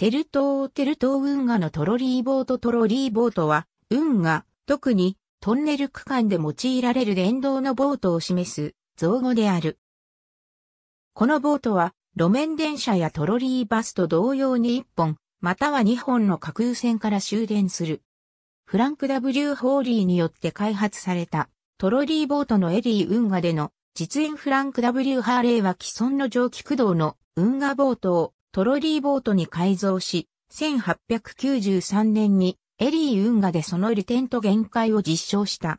テル島テル島運河のトロリーボートトロリーボートは、運河、特にトンネル区間で用いられる電動のボートを示す造語である。このボートは、路面電車やトロリーバスと同様に1本、または2本の架空船から終電する。フランク W. ホーリーによって開発された、トロリーボートのエリー運河での実演フランク W. ハーレーは既存の蒸気駆動の運河ボートをトロリーボートに改造し、1893年にエリー運河でその利点と限界を実証した。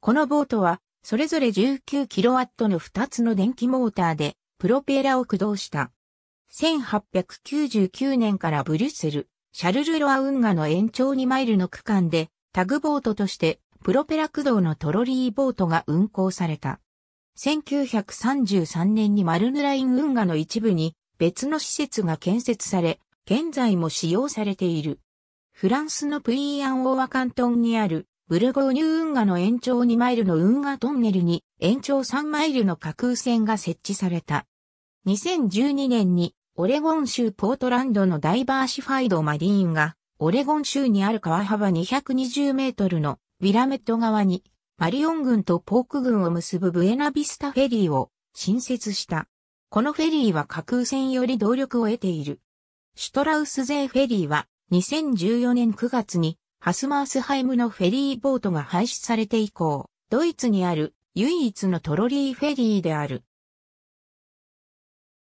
このボートは、それぞれ 19kW の2つの電気モーターで、プロペラを駆動した。1899年からブリュッセル、シャルルロア運河の延長2マイルの区間で、タグボートとして、プロペラ駆動のトロリーボートが運行された。1933年にマルヌライン運河の一部に別の施設が建設され、現在も使用されている。フランスのプイーアンオーアカントンにあるブルゴーニュ運河の延長2マイルの運河トンネルに延長3マイルの架空線が設置された。2012年にオレゴン州ポートランドのダイバーシファイドマディーンがオレゴン州にある川幅220メートルのウィラメット側にマリオン軍とポーク軍を結ぶブエナビスタフェリーを新設した。このフェリーは架空船より動力を得ている。シュトラウス税フェリーは2014年9月にハスマースハイムのフェリーボートが廃止されて以降、ドイツにある唯一のトロリーフェリーである。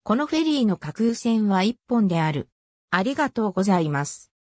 このフェリーの架空船は1本である。ありがとうございます。